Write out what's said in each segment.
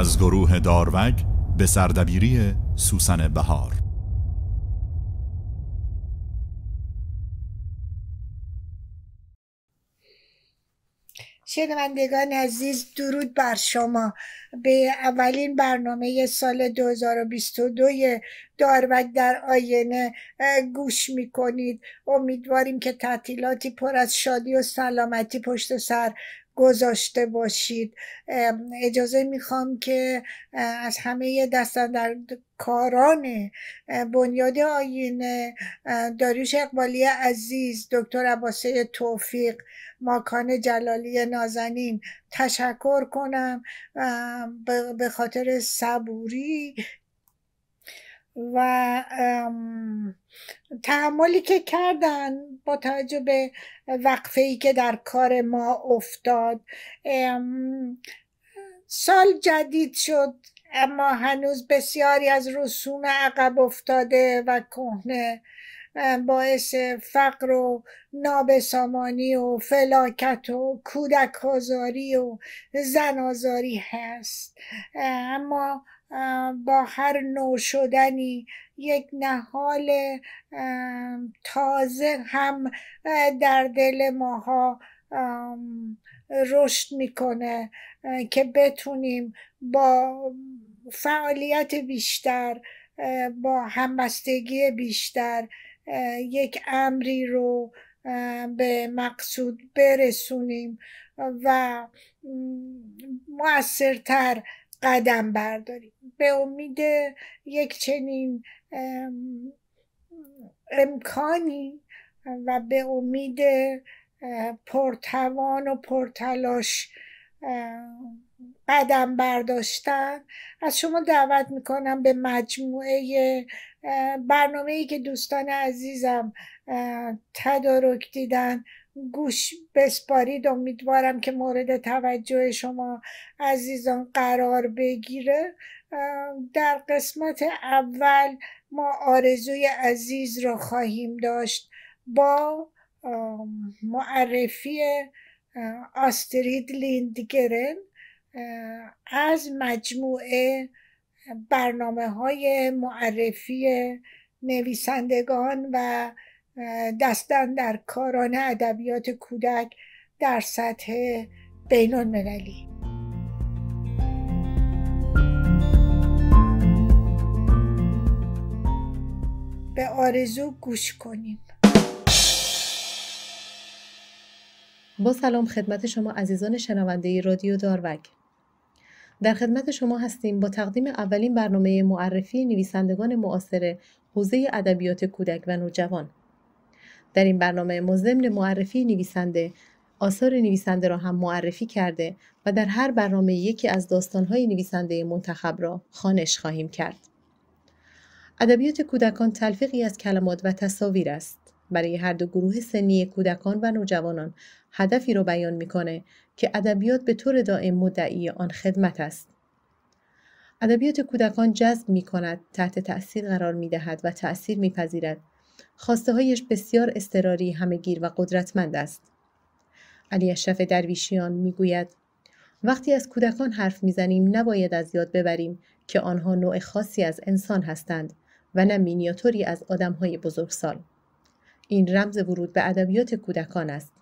از گروه داروگ به سردبیری سوسن بهار شنوندگان عزیز درود بر شما به اولین برنامه سال 2022 داروگ در آینه گوش میکنید امیدواریم که تعطیلاتی پر از شادی و سلامتی پشت سر گذاشته باشید اجازه میخوام که از همه دست در کاران بنیاد آینه داریوش اقبالی عزیز دکتر عباسه توفیق ماکان جلالی نازنین تشکر کنم به خاطر صبوری و تحملی که کردن با توجه به وقفه ای که در کار ما افتاد سال جدید شد اما هنوز بسیاری از رسوم عقب افتاده و کهنه باعث فقر و نابسامانی و فلاکت و کودک آزاری و زن آزاری هست اما با هر نو شدنی یک نهال تازه هم در دل ماها رشد میکنه که بتونیم با فعالیت بیشتر با همبستگی بیشتر یک امری رو به مقصود برسونیم و موثرتر قدم برداریم به امید یک چنین امکانی و به امید پرتوان و پرتلاش قدم برداشتن از شما دعوت میکنم به مجموعه برنامه ای که دوستان عزیزم تدارک دیدن گوش بسپارید امیدوارم که مورد توجه شما عزیزان قرار بگیره در قسمت اول ما آرزوی عزیز را خواهیم داشت با معرفی آسترید لیندگرن از مجموعه برنامه های معرفی نویسندگان و دستن در کاران ادبیات کودک در سطح بین المللی به آرزو گوش کنیم با سلام خدمت شما عزیزان شنونده رادیو داروک در خدمت شما هستیم با تقدیم اولین برنامه معرفی نویسندگان معاصر حوزه ادبیات کودک و نوجوان در این برنامه ما ضمن معرفی نویسنده آثار نویسنده را هم معرفی کرده و در هر برنامه یکی از داستانهای نویسنده منتخب را خانش خواهیم کرد. ادبیات کودکان تلفیقی از کلمات و تصاویر است. برای هر دو گروه سنی کودکان و نوجوانان هدفی را بیان میکنه که ادبیات به طور دائم مدعی آن خدمت است. ادبیات کودکان جذب می کند، تحت تأثیر قرار می دهد و تأثیر می خواسته هایش بسیار استراری گیر و قدرتمند است. علی اشرف درویشیان میگوید وقتی از کودکان حرف میزنیم نباید از یاد ببریم که آنها نوع خاصی از انسان هستند و نه مینیاتوری از آدم بزرگ بزرگسال. این رمز ورود به ادبیات کودکان است.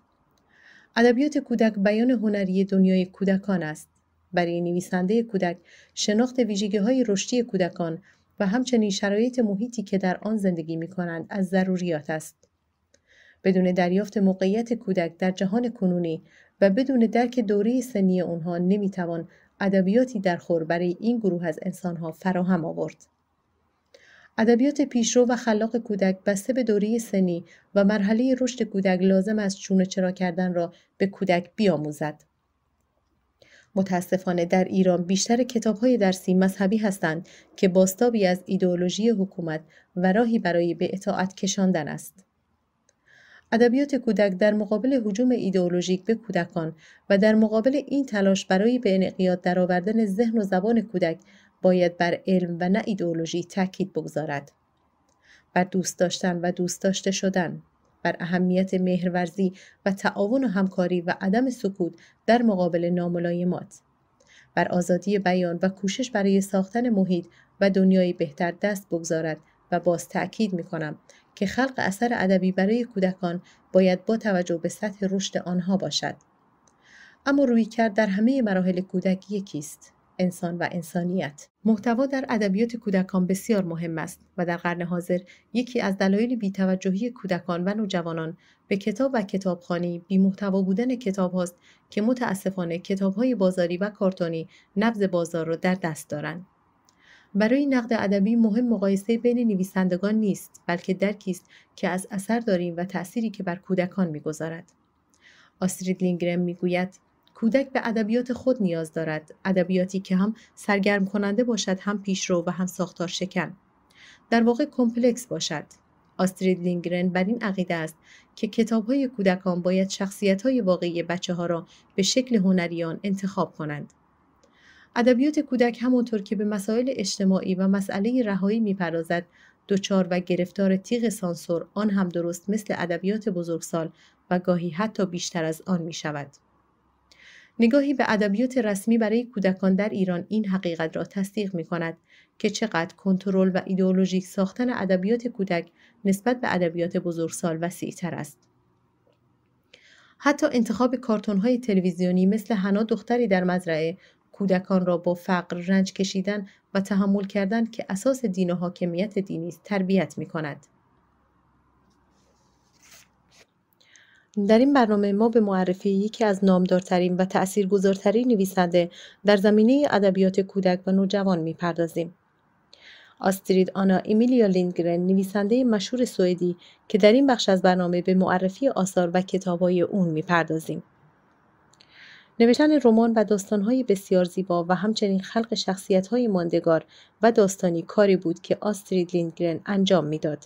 ادبیات کودک بیان هنری دنیای کودکان است. برای نویسنده کودک شناخت ویژگی های رشدی کودکان و همچنین شرایط محیطی که در آن زندگی می کنند از ضروریات است. بدون دریافت موقعیت کودک در جهان کنونی و بدون درک دوره سنی آنها توان ادبیاتی در خور برای این گروه از انسانها فراهم آورد. ادبیات پیشرو و خلاق کودک بسته به دوره سنی و مرحله رشد کودک لازم است چون چرا کردن را به کودک بیاموزد. متاسفانه در ایران بیشتر کتابهای درسی مذهبی هستند که باستابی از ایدئولوژی حکومت و راهی برای به اطاعت کشاندن است. ادبیات کودک در مقابل حجوم ایدئولوژیک به کودکان و در مقابل این تلاش برای به انقیاد درآوردن ذهن و زبان کودک باید بر علم و نه ایدئولوژی تاکید بگذارد. بر دوست داشتن و دوست داشته شدن. بر اهمیت مهرورزی و تعاون و همکاری و عدم سکوت در مقابل ناملایمات بر آزادی بیان و کوشش برای ساختن محیط و دنیایی بهتر دست بگذارد و باز تأکید می کنم که خلق اثر ادبی برای کودکان باید با توجه به سطح رشد آنها باشد. اما روی کرد در همه مراحل کودکی یکیست. انسان و انسانیت محتوا در ادبیات کودکان بسیار مهم است و در قرن حاضر یکی از دلایل بیتوجهی کودکان و نوجوانان به کتاب و کتابخانی بی بودن کتاب هاست که متاسفانه کتاب های بازاری و کارتونی نبض بازار را در دست دارند. برای نقد ادبی مهم مقایسه بین نویسندگان نیست بلکه درکی است که از اثر داریم و تأثیری که بر کودکان میگذارد آسترید لینگرم میگوید کودک به ادبیات خود نیاز دارد ادبیاتی که هم سرگرم کننده باشد هم پیشرو و هم ساختار شکن در واقع کمپلکس باشد آسترید لینگرن بر این عقیده است که کتاب های کودکان باید شخصیت های واقعی بچه ها را به شکل هنریان انتخاب کنند. ادبیات کودک همانطور که به مسائل اجتماعی و مسئله رهایی میپردازد دچار و گرفتار تیغ سانسور آن هم درست مثل ادبیات بزرگسال و گاهی حتی بیشتر از آن می شود. نگاهی به ادبیات رسمی برای کودکان در ایران این حقیقت را تصدیق می کند که چقدر کنترل و ایدئولوژیک ساختن ادبیات کودک نسبت به ادبیات بزرگسال وسیعتر است. حتی انتخاب های تلویزیونی مثل حنا دختری در مزرعه کودکان را با فقر رنج کشیدن و تحمل کردن که اساس دین و حاکمیت دینی تربیت می کند. در این برنامه ما به معرفی یکی از نامدارترین و تأثیرگذارترین نویسنده در زمینه ادبیات کودک و نوجوان میپردازیم. آسترید آنا ایمیلیا لیندگرن نویسنده مشهور سوئدی که در این بخش از برنامه به معرفی آثار و کتابهای اون میپردازیم. نوشتن رمان و داستانهای بسیار زیبا و همچنین خلق شخصیتهای ماندگار و داستانی کاری بود که آسترید لیندگرن انجام میداد.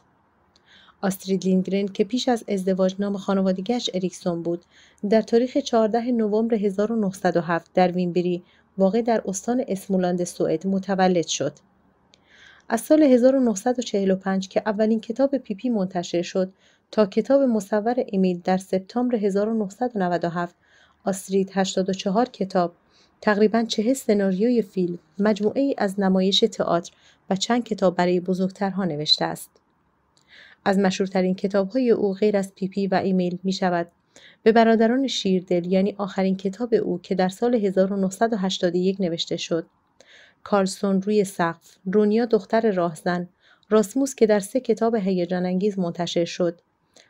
آسترید لیندگرن که پیش از ازدواج نام خانوادگیش اریکسون بود در تاریخ 14 نوامبر 1907 در وینبری واقع در استان اسمولاند سوئد متولد شد از سال 1945 که اولین کتاب پیپی منتشر شد تا کتاب مصور امیل در سپتامبر 1997 آسترید 84 کتاب تقریبا چه سناریوی فیلم مجموعه ای از نمایش تئاتر و چند کتاب برای بزرگترها نوشته است از مشهورترین کتابهای او غیر از پیپی و ایمیل می شود به برادران شیردل یعنی آخرین کتاب او که در سال 1981 نوشته شد کارلسون روی سقف رونیا دختر راهزن راسموس که در سه کتاب هیجان انگیز منتشر شد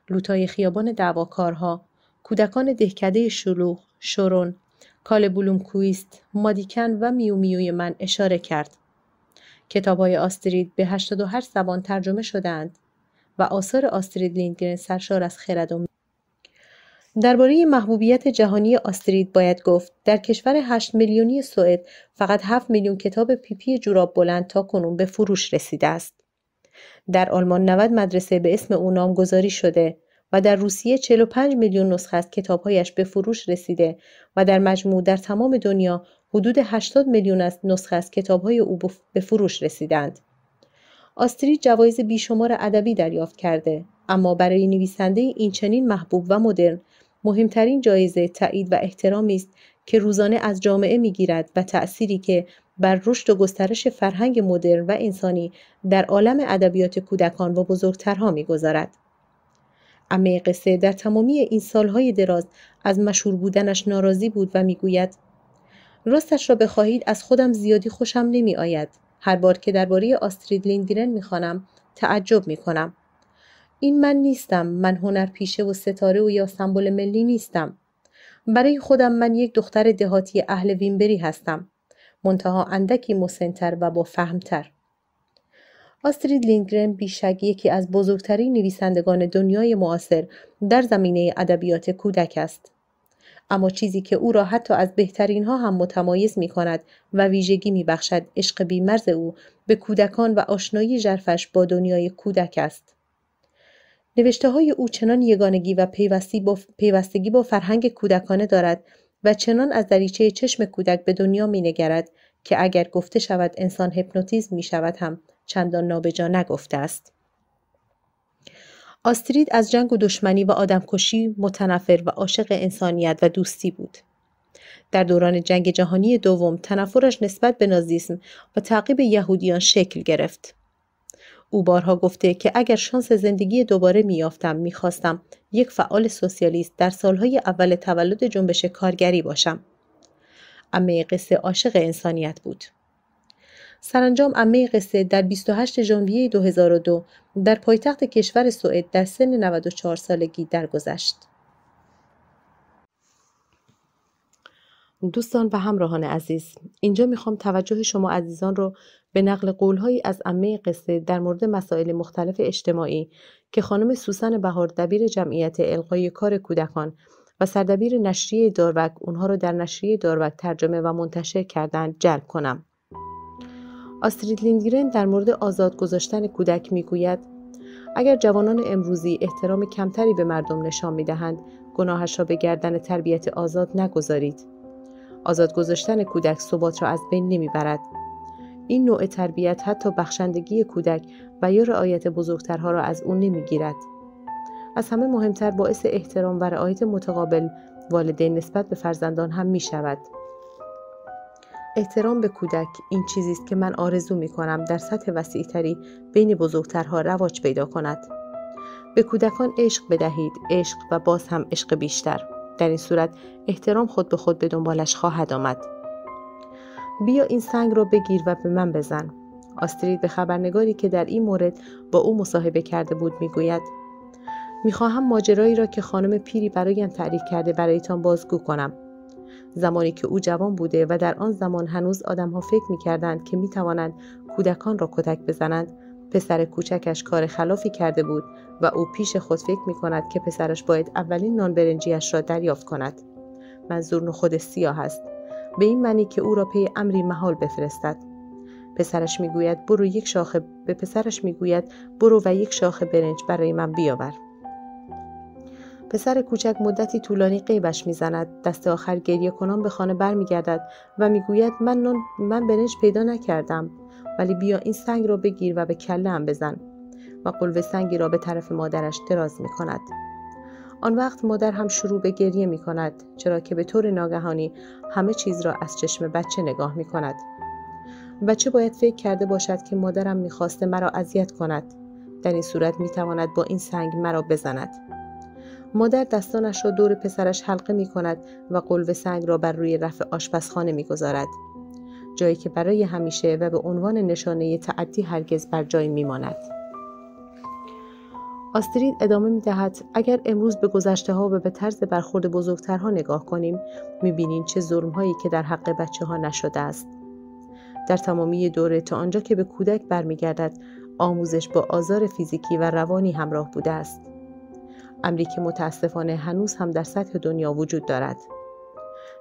لوتای خیابان دعواکارها کودکان دهکده شلوغ شورون کال بولوم کویست مادیکن و میومیوی من اشاره کرد کتابهای آسترید به 88 زبان ترجمه شدند و آثار آسترید لیندگرن سرشار از خرد و درباره محبوبیت جهانی آسترید باید گفت در کشور 8 میلیونی سوئد فقط 7 میلیون کتاب پیپی جوراب بلند تا کنون به فروش رسیده است. در آلمان 90 مدرسه به اسم او نامگذاری شده و در روسیه 45 میلیون نسخه از کتابهایش به فروش رسیده و در مجموع در تمام دنیا حدود 80 میلیون از نسخه از کتابهای او به فروش رسیدند. آستریج جوایز بیشمار ادبی دریافت کرده اما برای نویسنده این چنین محبوب و مدرن مهمترین جایزه تایید و احترامی است که روزانه از جامعه میگیرد و تأثیری که بر رشد و گسترش فرهنگ مدرن و انسانی در عالم ادبیات کودکان و بزرگترها میگذارد امه قصه در تمامی این سالهای دراز از مشهور بودنش ناراضی بود و میگوید راستش را بخواهید از خودم زیادی خوشم نمیآید. هر بار که درباره آسترید لینگرن میخوانم تعجب میکنم این من نیستم من پیشه و ستاره و یا سمبل ملی نیستم برای خودم من یک دختر دهاتی اهل وینبری هستم منتها اندکی مسنتر و با فهمتر آسترید لینگرن بیشک یکی از بزرگترین نویسندگان دنیای معاصر در زمینه ادبیات کودک است اما چیزی که او را حتی از بهترین ها هم متمایز می کند و ویژگی می بخشد عشق بیمرز او به کودکان و آشنایی ژرفش با دنیای کودک است. نوشته های او چنان یگانگی و پیوستگی با فرهنگ کودکانه دارد و چنان از دریچه چشم کودک به دنیا می نگرد که اگر گفته شود انسان هپنوتیزم می شود هم چندان نابجا نگفته است. آسترید از جنگ و دشمنی و آدمکشی متنفر و عاشق انسانیت و دوستی بود. در دوران جنگ جهانی دوم تنفرش نسبت به نازیسم و تعقیب یهودیان شکل گرفت. او بارها گفته که اگر شانس زندگی دوباره میافتم میخواستم یک فعال سوسیالیست در سالهای اول تولد جنبش کارگری باشم. امه قصه عاشق انسانیت بود. سرانجام امه قصه در 28 ژانویه 2002 در پایتخت کشور سوئد در سن 94 سالگی درگذشت. دوستان و همراهان عزیز اینجا میخوام توجه شما عزیزان رو به نقل قولهایی از امه قصه در مورد مسائل مختلف اجتماعی که خانم سوسن بهار دبیر جمعیت القای کار کودکان و سردبیر نشریه داروک اونها رو در نشریه داروک ترجمه و منتشر کردن جلب کنم آسترید لیندگرن در مورد آزاد گذاشتن کودک میگوید اگر جوانان امروزی احترام کمتری به مردم نشان میدهند گناهش را به گردن تربیت آزاد نگذارید آزاد گذاشتن کودک ثبات را از بین نمیبرد این نوع تربیت حتی بخشندگی کودک و یا رعایت بزرگترها را از او نمیگیرد از همه مهمتر باعث احترام و رعایت متقابل والدین نسبت به فرزندان هم می شود. احترام به کودک این چیزی است که من آرزو می کنم در سطح وسیعتری بین بزرگترها رواج پیدا کند. به کودکان عشق بدهید، عشق و باز هم عشق بیشتر. در این صورت احترام خود به خود به دنبالش خواهد آمد. بیا این سنگ را بگیر و به من بزن. آسترید به خبرنگاری که در این مورد با او مصاحبه کرده بود میگوید میخواهم ماجرایی را که خانم پیری برایم تعریف کرده برایتان بازگو کنم زمانی که او جوان بوده و در آن زمان هنوز آدمها فکر میکردند که توانند کودکان را کتک بزنند پسر کوچکش کار خلافی کرده بود و او پیش خود فکر می کند که پسرش باید اولین نان برنجیش را دریافت کند. منظور خود سیاه است. به این معنی که او را پی امری محال بفرستد. پسرش میگوید برو یک شاخه به پسرش میگوید برو و یک شاخه برنج برای من بیاور. پسر کوچک مدتی طولانی قیبش میزند دست آخر گریه کنان به خانه برمیگردد و میگوید من من برنج پیدا نکردم ولی بیا این سنگ را بگیر و به کله هم بزن و قلوه سنگی را به طرف مادرش دراز می کند. آن وقت مادر هم شروع به گریه می کند چرا که به طور ناگهانی همه چیز را از چشم بچه نگاه می کند. بچه باید فکر کرده باشد که مادرم میخواسته مرا اذیت کند در این صورت میتواند با این سنگ مرا بزند مادر دستانش را دور پسرش حلقه می کند و قلب سنگ را بر روی رف آشپزخانه می گذارد. جایی که برای همیشه و به عنوان نشانه تعدی هرگز بر جای می ماند. آسترید ادامه می دهد اگر امروز به گذشته ها و به طرز برخورد بزرگترها نگاه کنیم می چه ظلم هایی که در حق بچه ها نشده است. در تمامی دوره تا آنجا که به کودک برمیگردد آموزش با آزار فیزیکی و روانی همراه بوده است. امری متاسفانه هنوز هم در سطح دنیا وجود دارد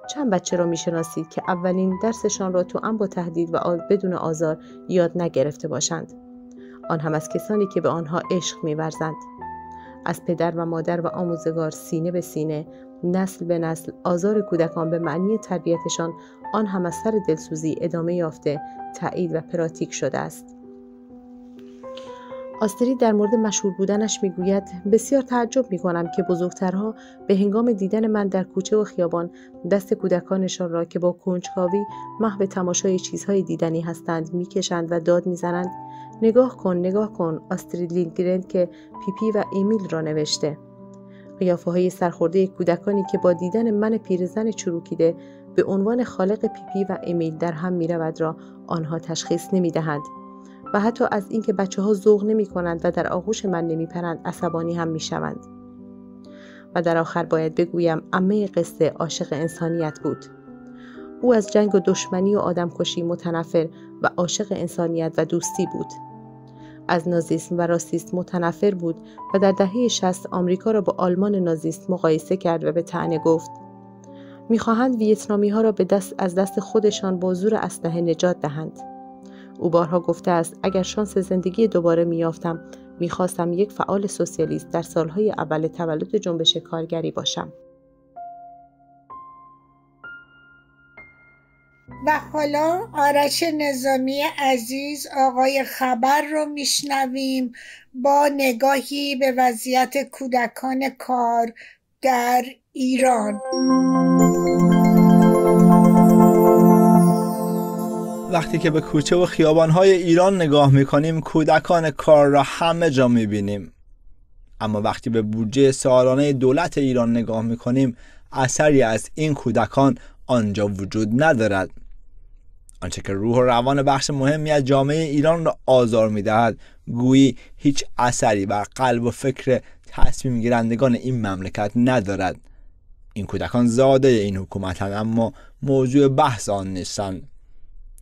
چند بچه را میشناسید که اولین درسشان را تو هم با تهدید و بدون آزار یاد نگرفته باشند آن هم از کسانی که به آنها عشق میورزند از پدر و مادر و آموزگار سینه به سینه نسل به نسل آزار کودکان به معنی تربیتشان آن هم از سر دلسوزی ادامه یافته تایید و پراتیک شده است آستری در مورد مشهور بودنش میگوید بسیار تعجب می کنم که بزرگترها به هنگام دیدن من در کوچه و خیابان دست کودکانشان را که با کنجکاوی محو تماشای چیزهای دیدنی هستند میکشند و داد میزنند نگاه کن نگاه کن آسترید لینگرند که پیپی پی و ایمیل را نوشته قیافه های سرخورده کودکانی که با دیدن من پیرزن چروکیده به عنوان خالق پیپی پی و ایمیل در هم میرود را آنها تشخیص نمیدهند و حتی از اینکه بچه ها ذوق نمی کنند و در آغوش من نمی پرند عصبانی هم می شوند. و در آخر باید بگویم امه قصه عاشق انسانیت بود. او از جنگ و دشمنی و آدمکشی متنفر و عاشق انسانیت و دوستی بود. از نازیسم و راسیست متنفر بود و در دهه 60 آمریکا را با آلمان نازیست مقایسه کرد و به تعنه گفت میخواهند ویتنامی ها را به دست از دست خودشان با زور اسلحه نجات دهند. او بارها گفته است اگر شانس زندگی دوباره میافتم میخواستم یک فعال سوسیالیست در سالهای اول تولد جنبش کارگری باشم و حالا آرش نظامی عزیز آقای خبر رو میشنویم با نگاهی به وضعیت کودکان کار در ایران وقتی که به کوچه و خیابانهای ایران نگاه میکنیم کودکان کار را همه جا میبینیم اما وقتی به بودجه سالانه دولت ایران نگاه میکنیم اثری از این کودکان آنجا وجود ندارد آنچه که روح و روان بخش مهمی از جامعه ایران را آزار میدهد گویی هیچ اثری بر قلب و فکر تصمیم گیرندگان این مملکت ندارد این کودکان زاده این حکومت هم اما موضوع بحث آن نیستند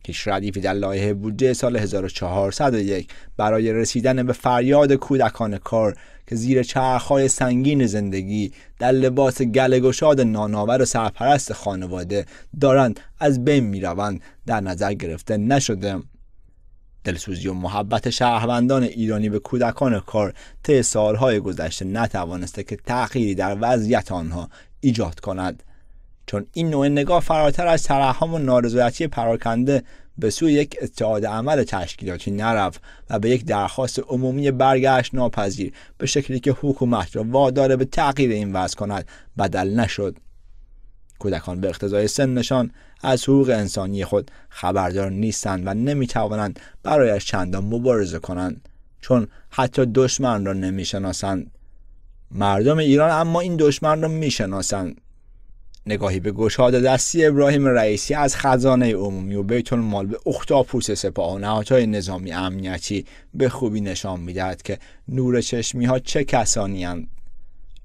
پیش ردیفی در لایه بودجه سال 1401 برای رسیدن به فریاد کودکان کار که زیر چرخهای سنگین زندگی در لباس گلگشاد ناناور و سرپرست خانواده دارند از بین میروند در نظر گرفته نشده دلسوزی و محبت شهروندان ایرانی به کودکان کار طی سالهای گذشته نتوانسته که تغییری در وضعیت آنها ایجاد کند چون این نوع نگاه فراتر از ترحم و نارضایتی پراکنده به سوی یک اتحاد عمل تشکیلاتی نرفت و به یک درخواست عمومی برگشت ناپذیر به شکلی که حکومت را واداره به تغییر این وضع کند بدل نشد کودکان به اقتضای سنشان از حقوق انسانی خود خبردار نیستند و نمی توانند برایش چندان مبارزه کنند چون حتی دشمن را نمیشناسند مردم ایران اما این دشمن را میشناسند نگاهی به گشاد دستی ابراهیم رئیسی از خزانه عمومی و بیت المال به اختاپوس سپاه و نهادهای نظامی امنیتی به خوبی نشان میدهد که نور چشمی ها چه کسانی هستند؟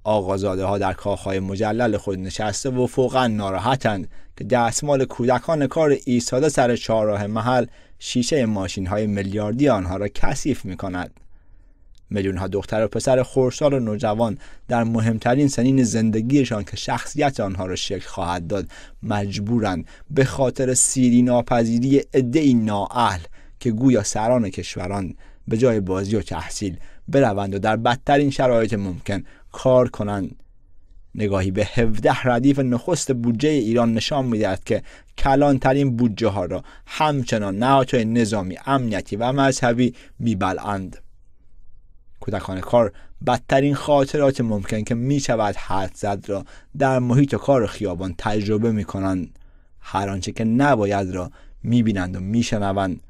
آقازاده ها در کاخهای مجلل خود نشسته و فوقا ناراحتند که دستمال کودکان کار ایستاده سر چهارراه محل شیشه ماشین های میلیاردی آنها را کثیف می میلیون ها دختر و پسر خورسال و نوجوان در مهمترین سنین زندگیشان که شخصیت آنها را شکل خواهد داد مجبورند به خاطر سیری ناپذیری عدهای نااهل که گویا سران کشوران به جای بازی و تحصیل بروند و در بدترین شرایط ممکن کار کنند نگاهی به 17 ردیف نخست بودجه ایران نشان میدهد که کلانترین بودجه ها را همچنان نهادهای نظامی امنیتی و مذهبی میبلند کودکان کار بدترین خاطرات ممکن که شود حد زد را در محیط و کار خیابان تجربه میکنند هر آنچه که نباید را میبینند و میشنوند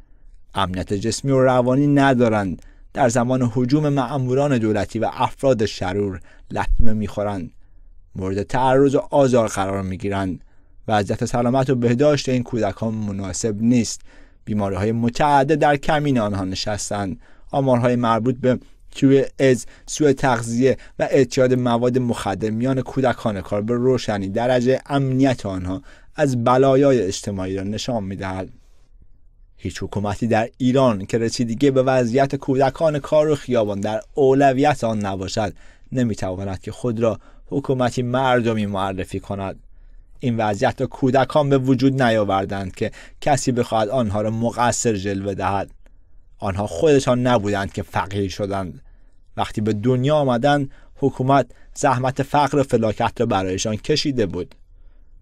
امنیت جسمی و روانی ندارند در زمان حجوم معموران دولتی و افراد شرور لطمه میخورند مورد تعرض و آزار قرار میگیرند وضعیت سلامت و بهداشت این کودکان مناسب نیست بیماری های متعدد در کمین آنها نشستند آمارهای مربوط به توی از سوء تغذیه و اعتیاد مواد مخدر میان کودکان کار به روشنی درجه امنیت آنها از بلایای اجتماعی را نشان میدهد هیچ حکومتی در ایران که رسیدگی به وضعیت کودکان کار و خیابان در اولویت آن نباشد نمیتواند که خود را حکومتی مردمی معرفی کند این وضعیت را کودکان به وجود نیاوردند که کسی بخواهد آنها را مقصر جلوه دهد آنها خودشان نبودند که فقیر شدند وقتی به دنیا آمدند حکومت زحمت فقر و فلاکت را برایشان کشیده بود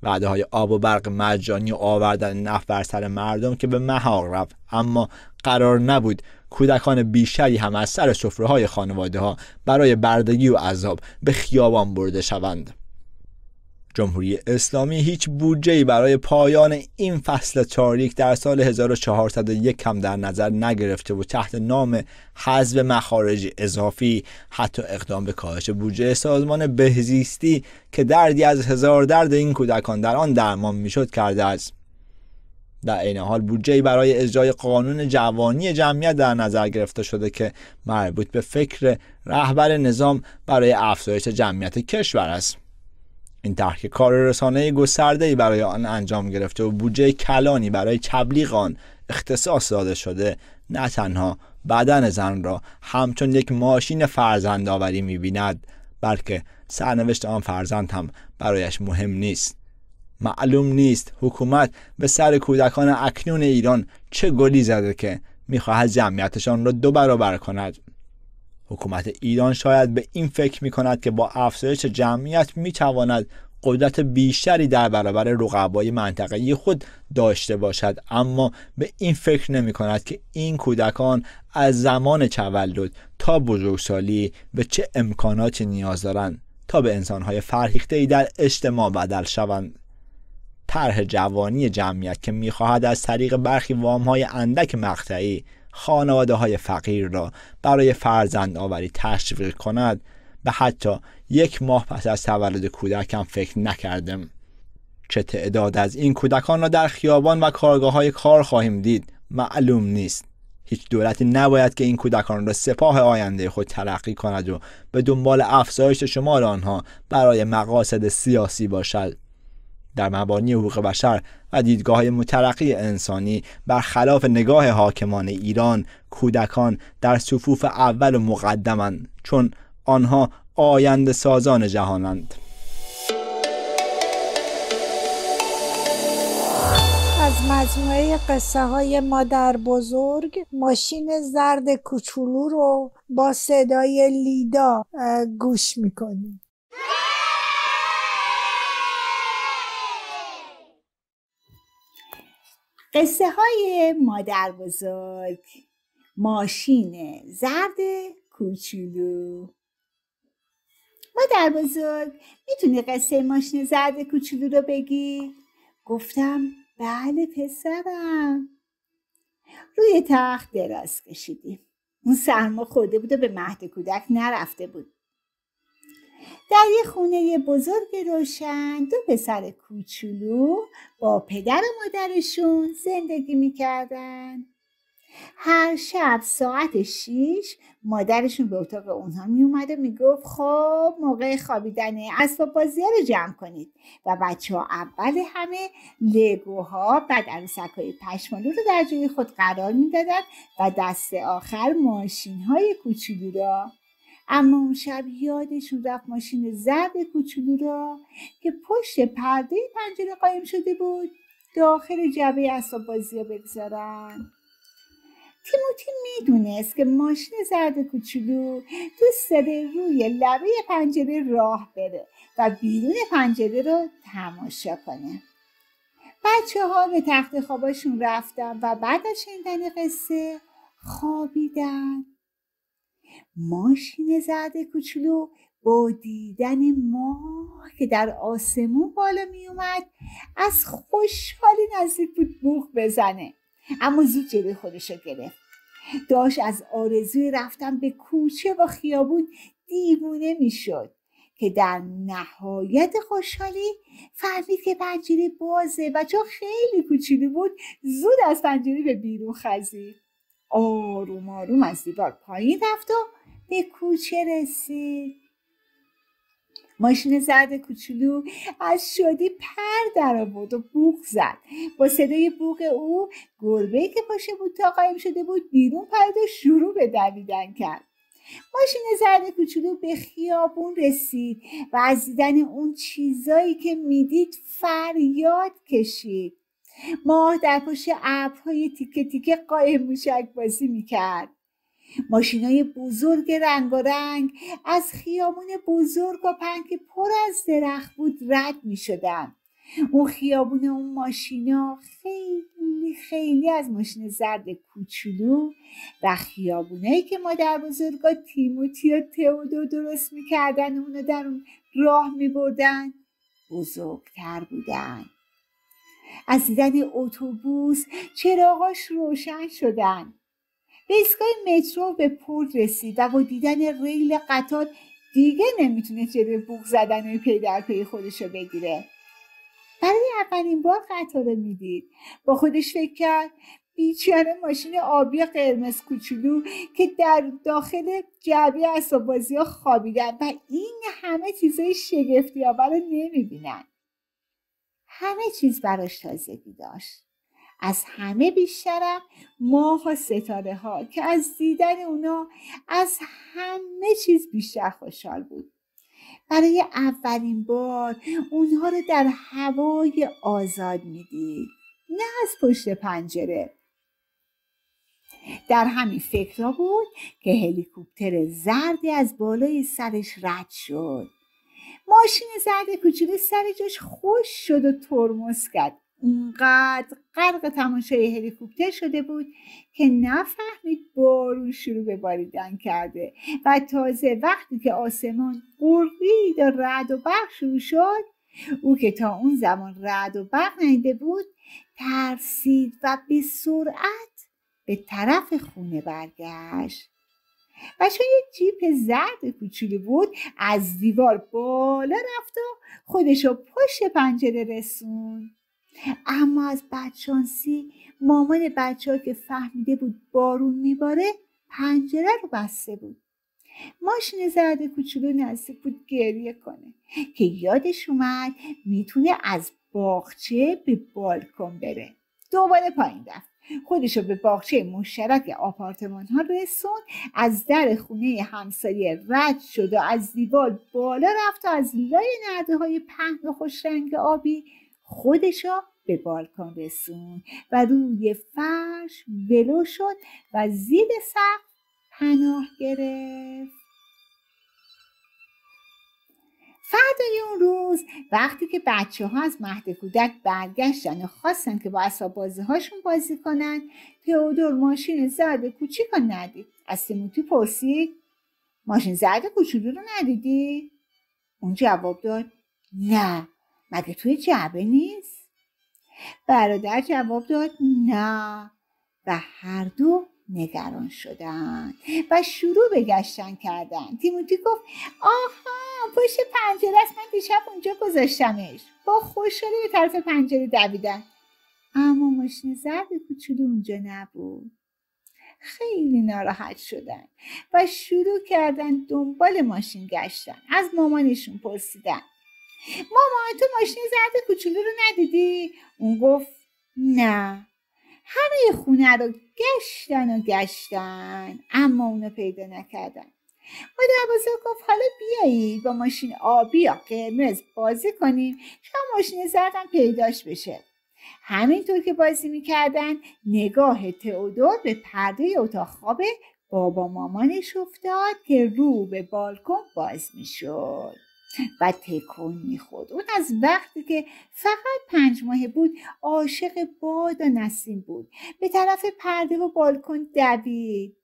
وعده های آب و برق مجانی و آوردن نفت بر سر مردم که به مهاق رفت اما قرار نبود کودکان بیشتری هم از سر سفره های خانواده ها برای بردگی و عذاب به خیابان برده شوند جمهوری اسلامی هیچ بودجه‌ای برای پایان این فصل تاریک در سال 1401 هم در نظر نگرفته و تحت نام حذف مخارج اضافی حتی اقدام به کاهش بودجه سازمان بهزیستی که دردی از هزار درد این کودکان در آن درمان میشد کرده است در عین حال بودجه‌ای برای اجرای قانون جوانی جمعیت در نظر گرفته شده که مربوط به فکر رهبر نظام برای افزایش جمعیت کشور است این طرح کار رسانه ای برای آن انجام گرفته و بودجه کلانی برای تبلیغ آن اختصاص داده شده نه تنها بدن زن را همچون یک ماشین فرزندآوری میبیند بلکه سرنوشت آن فرزند هم برایش مهم نیست معلوم نیست حکومت به سر کودکان اکنون ایران چه گلی زده که میخواهد جمعیتشان را دو برابر کند حکومت ایران شاید به این فکر می کند که با افزایش جمعیت می تواند قدرت بیشتری در برابر رقبای منطقه خود داشته باشد اما به این فکر نمی کند که این کودکان از زمان تولد تا بزرگسالی به چه امکاناتی نیاز دارند تا به انسانهای فرهیخته در اجتماع بدل شوند طرح جوانی جمعیت که میخواهد از طریق برخی وام های اندک مقطعی خانواده های فقیر را برای فرزند آوری تشویق کند و حتی یک ماه پس از تولد کودکم فکر نکردم چه تعداد از این کودکان را در خیابان و کارگاه های کار خواهیم دید معلوم نیست هیچ دولتی نباید که این کودکان را سپاه آینده خود ترقی کند و به دنبال افزایش شمار آنها برای مقاصد سیاسی باشد در مبانی حقوق بشر و دیدگاه مترقی انسانی برخلاف نگاه حاکمان ایران کودکان در صفوف اول و مقدمند چون آنها آینده سازان جهانند از مجموعه قصه های مادر بزرگ ماشین زرد کوچولو رو با صدای لیدا گوش میکنیم قصه های مادر بزرگ ماشین زرد کوچولو مادر بزرگ میتونی قصه ماشین زرد کوچولو رو بگی؟ گفتم بله پسرم روی تخت دراز کشیدیم اون سرما خورده بود و به مهد کودک نرفته بود در یه خونه بزرگ روشن دو پسر کوچولو با پدر و مادرشون زندگی میکردن هر شب ساعت شیش مادرشون به اتاق اونها میومد و میگفت خب موقع خوابیدن اسباب بازی رو جمع کنید و بچه ها اول همه لگوها بعد از های پشمالو رو در جای خود قرار میدادند و دست آخر ماشین های کوچولو را اما اون شب یادشون رفت ماشین زرد کوچولو را که پشت پرده پنجره قایم شده بود داخل جبه اسباب بازی ها بگذارن تیموتی میدونست که ماشین زرد کوچولو دوست داره روی لبه پنجره راه بره و بیرون پنجره رو تماشا کنه بچه ها به تخت خوابشون رفتن و بعد از شنیدن قصه خوابیدن ماشین زرد کوچولو با دیدن ماه که در آسمون بالا می اومد از خوشحالی نزدیک بود بوخ بزنه اما زود جلوی خودش رو گرفت داشت از آرزوی رفتن به کوچه و خیابون دیوونه میشد که در نهایت خوشحالی فهمید که پنجره بازه و چون خیلی کوچولو بود زود از پنجره به بیرون خزید آروم آروم از دیوار پایین رفت و به کوچه رسید ماشین زرد کوچولو از شادی پر در آورد و بوغ زد با صدای بوغ او گربه که پاشه بود تا قایم شده بود بیرون پرد و شروع به دویدن کرد ماشین زرد کوچولو به خیابون رسید و از دیدن اون چیزایی که میدید فریاد کشید ماه در پشت ابرهای تیکه تیکه قایم موشک بازی میکرد ماشینای بزرگ رنگ رنگ از خیابون بزرگ و پنک پر از درخت بود رد می شدن. اون خیابون اون ماشینا خیلی خیلی از ماشین زرد کوچولو و خیابونایی که مادر بزرگا تیموتی و تئودو درست میکردن و اونو در اون راه میبردن بزرگتر بودن از دیدن اتوبوس چراغاش روشن شدن به ایستگاه مترو به پل رسید و با دیدن ریل قطار دیگه نمیتونه جلوی بوق زدن و پی در پی خودش رو بگیره برای اولین بار قطار رو میدید با خودش فکر کرد بیچاره ماشین آبی قرمز کوچولو که در داخل جعبه بازی ها خوابیدن و این همه چیزهای شگفتی رو نمیبینن همه چیز براش تازگی داشت از همه بیشترم ماه و ستاره ها که از دیدن اونا از همه چیز بیشتر خوشحال بود برای اولین بار اونها رو در هوای آزاد میدید نه از پشت پنجره در همین فکرها بود که هلیکوپتر زردی از بالای سرش رد شد ماشین زرد کوچولو سر جاش خوش شد و ترمز کرد اونقدر غرق تماشای هلیکوپتر شده بود که نفهمید بارون شروع به باریدن کرده و تازه وقتی که آسمان قربید و رد و برق شروع شد او که تا اون زمان رد و برق نیده بود ترسید و به سرعت به طرف خونه برگشت و یه جیپ زرد کوچولو بود از دیوار بالا رفت و خودشو پشت پنجره رسون اما از بدشانسی مامان بچه ها که فهمیده بود بارون میباره پنجره رو بسته بود ماشین زرد کوچولو نزدیک بود گریه کنه که یادش اومد میتونه از باغچه به بالکن بره دوباره پایین رفت خودش رو به باغچه مشترک آپارتمان ها رسون از در خونه همسایه رد شد و از دیوار بالا رفت و از لای نرده های پهن و خوش رنگ آبی خودشو به بالکن رسون و روی فرش ولو شد و زیر سقف پناه گرفت فردای اون روز وقتی که بچه ها از مهد کودک برگشتن و خواستن که با اصاب بازی هاشون بازی کنن تئودور ماشین زرد کوچیک رو ندید از سموتی پرسید ماشین زرد کوچولو رو ندیدی اون جواب داد نه مگه توی جعبه نیست برادر جواب داد نه و هر دو نگران شدن و شروع به گشتن کردن تیموتی گفت آها پشت پنجره است من دیشب اونجا گذاشتمش با خوشحالی به طرف پنجره دویدن اما ماشین زرد کوچولو اونجا نبود خیلی ناراحت شدن و شروع کردن دنبال ماشین گشتن از مامانشون پرسیدن مامان تو ماشین زرد کوچولو رو ندیدی اون گفت نه همه خونه رو گشتن و گشتن اما اونو پیدا نکردن مادر بزرگ گفت حالا بیایید با ماشین آبی یا قرمز بازی کنیم تا ماشین زردم پیداش بشه همینطور که بازی میکردن نگاه تئودور به پرده اتاق خواب بابا مامانش افتاد که رو به بالکن باز میشد و تکون میخورد اون از وقتی که فقط پنج ماه بود عاشق باد و نسیم بود به طرف پرده و بالکن دوید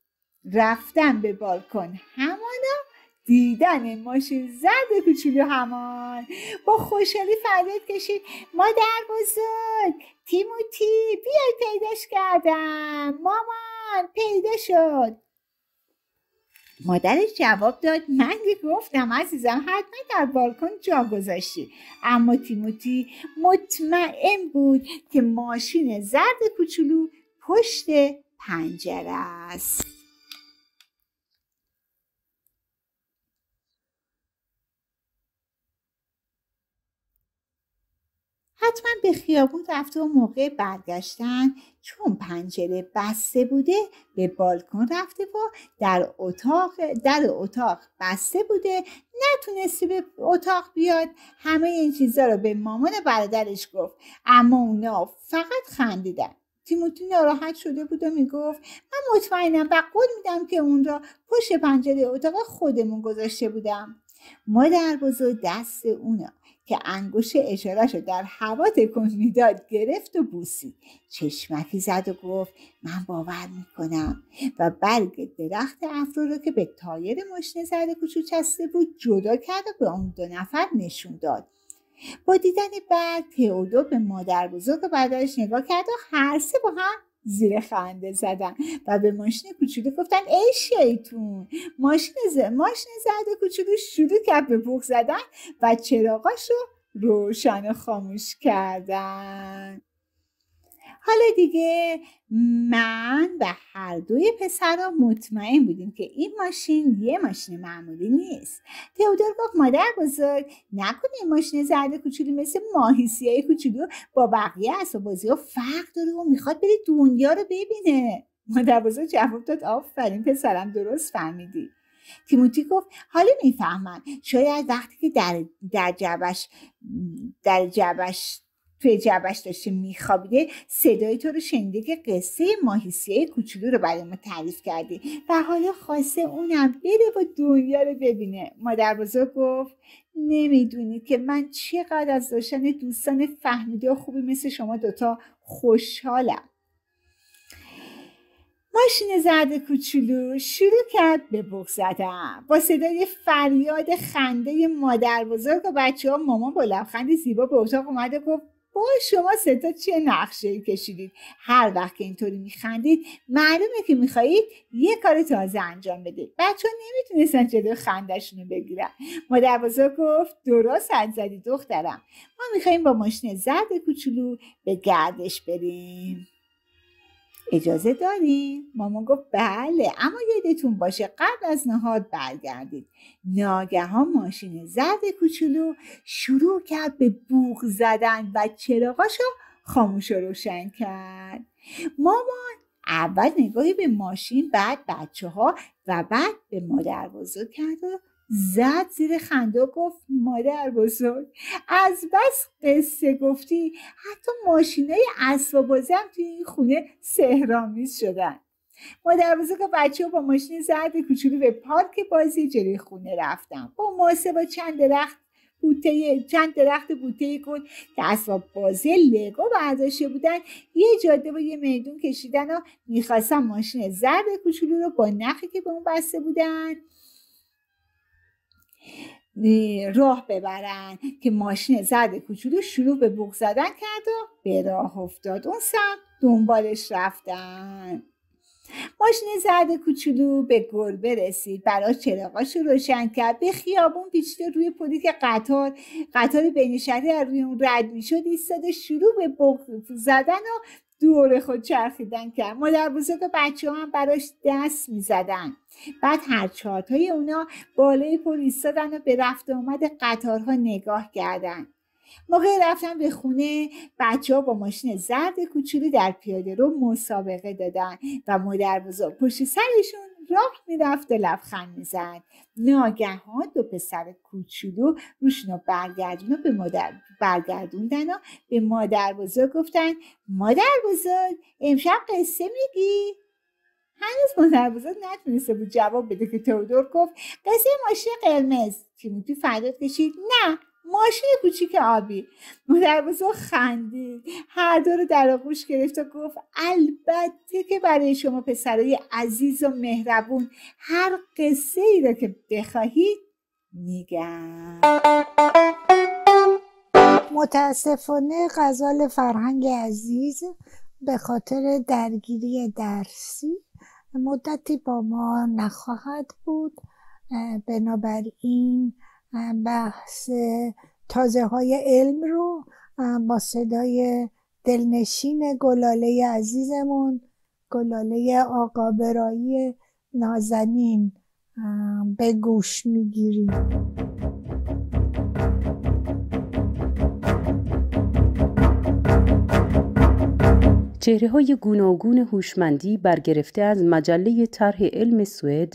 رفتن به بالکن همانا دیدن ماشین زرد کوچولو همان با خوشحالی فریاد کشید مادر بزرگ تیموتی بیای پیداش کردم مامان پیدا شد مادرش جواب داد من گفتم عزیزم حتما در بالکن جا گذاشتی اما تیموتی مطمئن بود که ماشین زرد کوچولو پشت پنجره است من به خیابون رفته و موقع برگشتن چون پنجره بسته بوده به بالکن رفته و در اتاق در اتاق بسته بوده نتونسته به اتاق بیاد همه این چیزا رو به مامان برادرش گفت اما اونا فقط خندیدن تیموتی ناراحت شده بود و میگفت من مطمئنم و قول میدم که اون را پشت پنجره اتاق خودمون گذاشته بودم مادر بزرگ دست اونا که انگوش اشارش رو در هوا تکون میداد گرفت و بوسید چشمکی زد و گفت من باور میکنم و برگ درخت افرو رو که به تایر ماشین زده کوچو چسته بود جدا کرد و به اون دو نفر نشون داد با دیدن بعد تئودور به مادر بزرگ و بعدش نگاه کرد و هر سه با هم زیر خنده زدن و به ماشین کوچولو گفتن ای شیطون ماشین ز... ماشین زرد کوچولو شروع کرد به بوخ زدن و چراغاشو رو روشن خاموش کردن حالا دیگه من و هر دوی پسرها مطمئن بودیم که این ماشین یه ماشین معمولی نیست تئودور گفت مادر بزرگ نکنه این ماشین زرد کوچولو مثل های کوچولو با بقیه و بازی ها فرق داره و میخواد بری دنیا رو ببینه مادر بزرگ جواب داد آفرین پسرم درست فهمیدی تیموتی گفت حالا میفهمم شاید وقتی که در, در جبش در جبش توی جبش داشته میخوابیده صدای تو رو شنیده که قصه ماهیسیه کوچولو رو برای ما تعریف کردی و حالا خواسته اونم بره و دنیا رو ببینه مادر بزرگ گفت نمیدونید که من چقدر از داشتن دوستان فهمیده و خوبی مثل شما دوتا خوشحالم ماشین زرد کوچولو شروع کرد به بوق زدن با صدای فریاد خنده مادر بزرگ و بچه ها مامان با لبخند زیبا به اتاق اومد گفت وای شما ستا چه نقشه ای کشیدید هر وقت که اینطوری میخندید معلومه که میخواهید یه کار تازه انجام بدید بچه ها نمیتونستن جلو خندشونو بگیرن مادر بزرگ گفت درست حد زدی دخترم ما میخواییم با ماشین زرد کوچولو به گردش بریم اجازه داریم؟ مامان گفت بله اما یادتون باشه قبل از نهاد برگردید ناگهان ماشین زرد کوچولو شروع کرد به بوغ زدن و چراغاشو خاموش روشن کرد مامان اول نگاهی به ماشین بعد بچه ها و بعد به مادر بزرگ کرد و زد زیر خنده گفت مادر بزرگ از بس قصه گفتی حتی ماشینای اسباب بازی هم توی این خونه سهرامیز شدن مادر بزرگ بچه با ماشین زرد کوچولو به پارک بازی جلوی خونه رفتم با ماسه با چند درخت بوته چند درخت بوته گل که اسباب بازی لگو برداشته بودن یه جاده با یه میدون کشیدن و میخواستم ماشین زرد کوچولو رو با نخی که به اون بسته بودن راه ببرن که ماشین زد کوچولو شروع به بوق زدن کرد و به راه افتاد اون سمت دنبالش رفتن ماشین زرد کوچولو به گربه رسید برای چراغاش رو روشن کرد به خیابون پیچیده روی پلی که قطار قطار بین شهری روی اون رد میشد ایستاده شروع به بغ زدن و دور خود چرخیدن کرد مادر بزرگ بچه هم براش دست میزدن بعد هر چهات های اونا بالای پل ایستادن و به رفت آمد قطارها نگاه کردن موقع رفتن به خونه بچه ها با ماشین زرد کوچولو در پیاده رو مسابقه دادن و مادر بزرگ پشت سرشون راه میرفت و لبخند میزد ناگهان دو پسر کوچولو روشون رو برگردون به مادر برگردوندن و به مادر بزرگ گفتن مادر بزرگ امشب قصه میگی هنوز مادر بزرگ نتونسته بود جواب بده که تودور گفت قصه ماشین قرمز تیموتی فریاد کشید نه ماشین کوچیک آبی مادر بزرگ خندید هر دو رو در آغوش گرفت و گفت البته که برای شما پسرای عزیز و مهربون هر قصه ای را که بخواهید میگم متاسفانه غزال فرهنگ عزیز به خاطر درگیری درسی مدتی با ما نخواهد بود بنابراین بحث تازه های علم رو با صدای دلنشین گلاله عزیزمون گلاله آقابرایی نازنین به گوش میگیریم چهره های گوناگون هوشمندی برگرفته از مجله طرح علم سوئد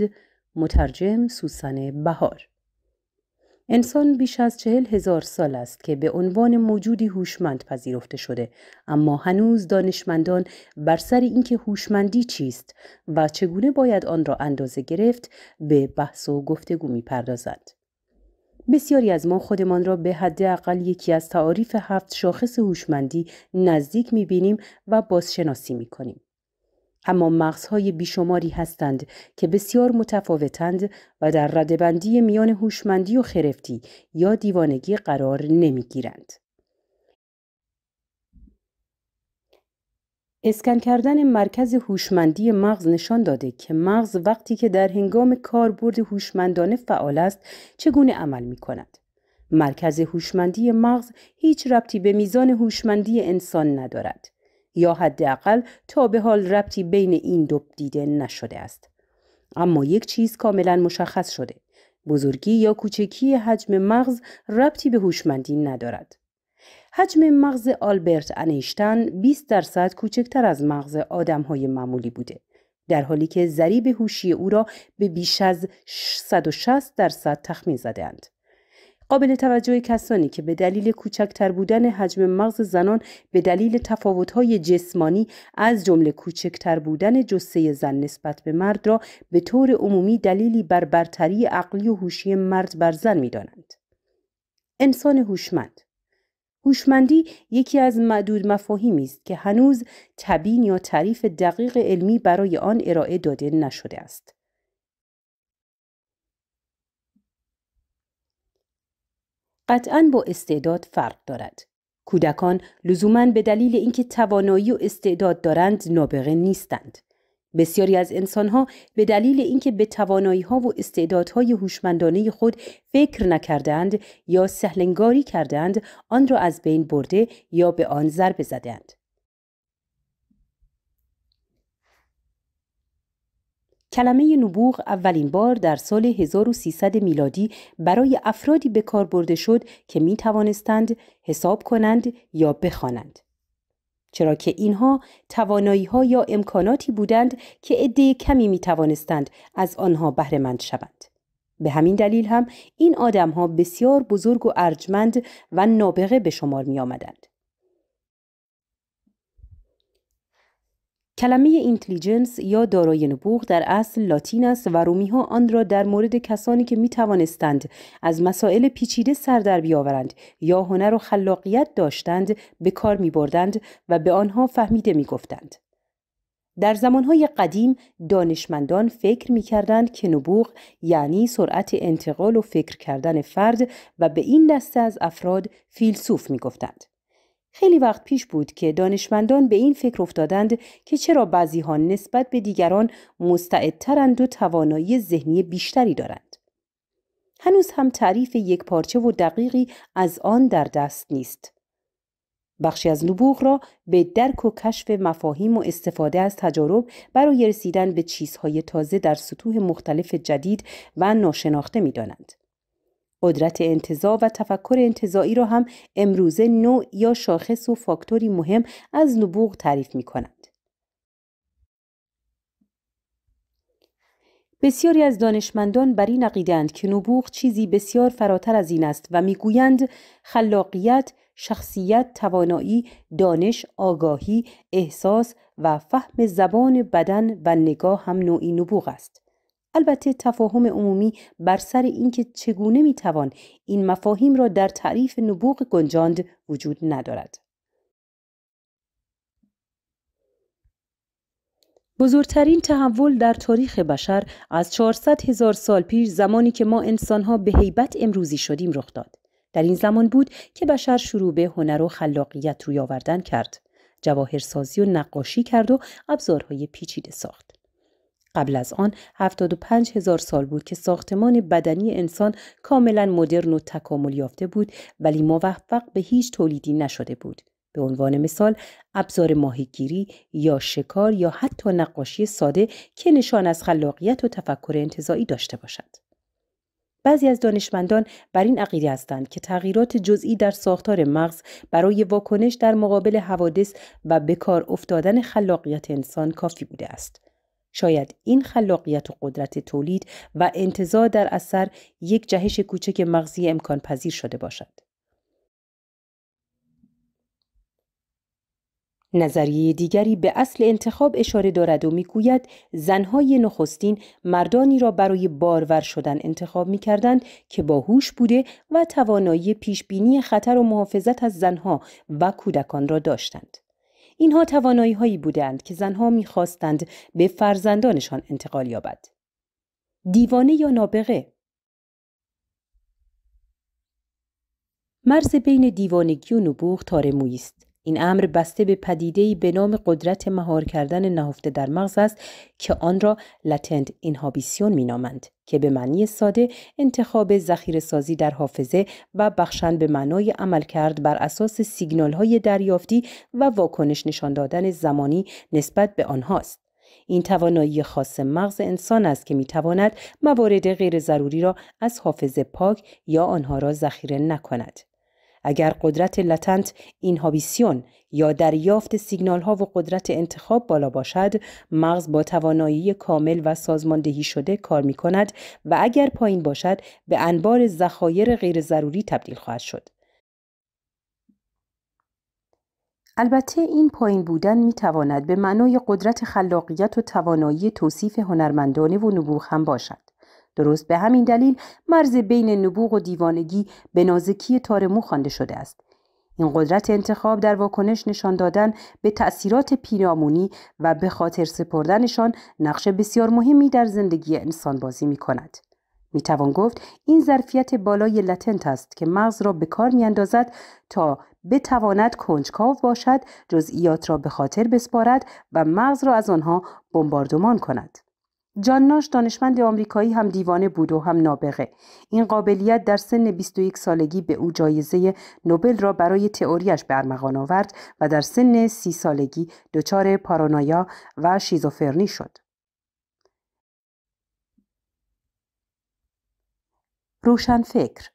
مترجم سوسن بهار انسان بیش از چهل هزار سال است که به عنوان موجودی هوشمند پذیرفته شده اما هنوز دانشمندان بر سر اینکه هوشمندی چیست و چگونه باید آن را اندازه گرفت به بحث و گفتگو میپردازند بسیاری از ما خودمان را به اقل یکی از تعاریف هفت شاخص هوشمندی نزدیک میبینیم و بازشناسی میکنیم اما مغزهای بیشماری هستند که بسیار متفاوتند و در ردبندی میان هوشمندی و خرفتی یا دیوانگی قرار نمیگیرند. اسکن کردن مرکز هوشمندی مغز نشان داده که مغز وقتی که در هنگام کاربرد هوشمندانه فعال است چگونه عمل می کند. مرکز هوشمندی مغز هیچ ربطی به میزان هوشمندی انسان ندارد. یا حداقل تا به حال ربطی بین این دو دیده نشده است اما یک چیز کاملا مشخص شده بزرگی یا کوچکی حجم مغز ربطی به هوشمندی ندارد حجم مغز آلبرت انیشتن 20 درصد کوچکتر از مغز آدم های معمولی بوده در حالی که ذریب هوشی او را به بیش از 160 درصد تخمین زدند. قابل توجه کسانی که به دلیل کوچکتر بودن حجم مغز زنان به دلیل تفاوت‌های جسمانی از جمله کوچکتر بودن جسه زن نسبت به مرد را به طور عمومی دلیلی بر برتری عقلی و هوشی مرد بر زن می‌دانند. انسان هوشمند هوشمندی یکی از معدود مفاهیمی است که هنوز تبین یا تعریف دقیق علمی برای آن ارائه داده نشده است. قطعا با استعداد فرق دارد. کودکان لزوما به دلیل اینکه توانایی و استعداد دارند نابغه نیستند. بسیاری از انسانها به دلیل اینکه به توانایی ها و استعدادهای هوشمندانه خود فکر نکردند یا سهلنگاری کردند آن را از بین برده یا به آن ضربه زدند. کلمه نبوغ اولین بار در سال 1300 میلادی برای افرادی به کار برده شد که می توانستند حساب کنند یا بخوانند. چرا که اینها توانایی ها یا امکاناتی بودند که عده کمی می توانستند از آنها بهرهمند شوند. به همین دلیل هم این آدمها بسیار بزرگ و ارجمند و نابغه به شمار می آمدند. کلمه اینتلیجنس یا دارای نبوغ در اصل لاتین است و رومی ها آن را در مورد کسانی که می توانستند از مسائل پیچیده سر در بیاورند یا هنر و خلاقیت داشتند به کار می بردند و به آنها فهمیده می گفتند. در زمانهای قدیم دانشمندان فکر می کردند که نبوغ یعنی سرعت انتقال و فکر کردن فرد و به این دسته از افراد فیلسوف می گفتند. خیلی وقت پیش بود که دانشمندان به این فکر افتادند که چرا بعضی ها نسبت به دیگران مستعدترند و توانایی ذهنی بیشتری دارند. هنوز هم تعریف یک پارچه و دقیقی از آن در دست نیست. بخشی از نبوغ را به درک و کشف مفاهیم و استفاده از تجارب برای رسیدن به چیزهای تازه در سطوح مختلف جدید و ناشناخته می دانند. قدرت انتظا و تفکر انتظایی را هم امروزه نوع یا شاخص و فاکتوری مهم از نبوغ تعریف می بسیاری از دانشمندان بر این عقیدند که نبوغ چیزی بسیار فراتر از این است و میگویند خلاقیت، شخصیت، توانایی، دانش، آگاهی، احساس و فهم زبان بدن و نگاه هم نوعی نبوغ است. البته تفاهم عمومی بر سر اینکه چگونه میتوان این مفاهیم را در تعریف نبوغ گنجاند وجود ندارد بزرگترین تحول در تاریخ بشر از 400 هزار سال پیش زمانی که ما انسانها به هیبت امروزی شدیم رخ داد. در این زمان بود که بشر شروع به هنر و خلاقیت روی آوردن کرد. جواهرسازی و نقاشی کرد و ابزارهای پیچیده ساخت. قبل از آن 75 هزار سال بود که ساختمان بدنی انسان کاملا مدرن و تکامل یافته بود ولی موفق به هیچ تولیدی نشده بود. به عنوان مثال ابزار ماهیگیری یا شکار یا حتی نقاشی ساده که نشان از خلاقیت و تفکر انتظایی داشته باشد. بعضی از دانشمندان بر این عقیده هستند که تغییرات جزئی در ساختار مغز برای واکنش در مقابل حوادث و به کار افتادن خلاقیت انسان کافی بوده است. شاید این خلاقیت و قدرت تولید و انتظار در اثر یک جهش کوچک مغزی امکان پذیر شده باشد. نظریه دیگری به اصل انتخاب اشاره دارد و میگوید زنهای نخستین مردانی را برای بارور شدن انتخاب میکردند که باهوش بوده و توانایی پیشبینی خطر و محافظت از زنها و کودکان را داشتند. اینها توانایی هایی بودند که زنها میخواستند به فرزندانشان انتقال یابد. دیوانه یا نابغه مرز بین دیوانگی و نبوغ تار است این امر بسته به پدیده‌ای به نام قدرت مهار کردن نهفته در مغز است که آن را لاتنت اینهابیسیون مینامند که به معنی ساده انتخاب زخیر سازی در حافظه و بخشن به معنای عمل کرد بر اساس سیگنال های دریافتی و واکنش نشان دادن زمانی نسبت به آنهاست. این توانایی خاص مغز انسان است که میتواند موارد غیر ضروری را از حافظه پاک یا آنها را ذخیره نکند. اگر قدرت لتنت اینهابیسیون یا دریافت سیگنال ها و قدرت انتخاب بالا باشد مغز با توانایی کامل و سازماندهی شده کار می کند و اگر پایین باشد به انبار ذخایر غیر ضروری تبدیل خواهد شد. البته این پایین بودن می تواند به معنای قدرت خلاقیت و توانایی توصیف هنرمندانه و نبوغ هم باشد. درست به همین دلیل مرز بین نبوغ و دیوانگی به نازکی مو خوانده شده است این قدرت انتخاب در واکنش نشان دادن به تأثیرات پیرامونی و به خاطر سپردنشان نقش بسیار مهمی در زندگی انسان بازی می کند. می توان گفت این ظرفیت بالای لتنت است که مغز را به کار می اندازد تا بتواند کنجکاو باشد، جزئیات را به خاطر بسپارد و مغز را از آنها بمباردمان کند. جانناش دانشمند آمریکایی هم دیوانه بود و هم نابغه این قابلیت در سن 21 سالگی به او جایزه نوبل را برای تئوریش به ارمغان آورد و در سن 30 سالگی دچار پارانویا و شیزوفرنی شد روشنفکر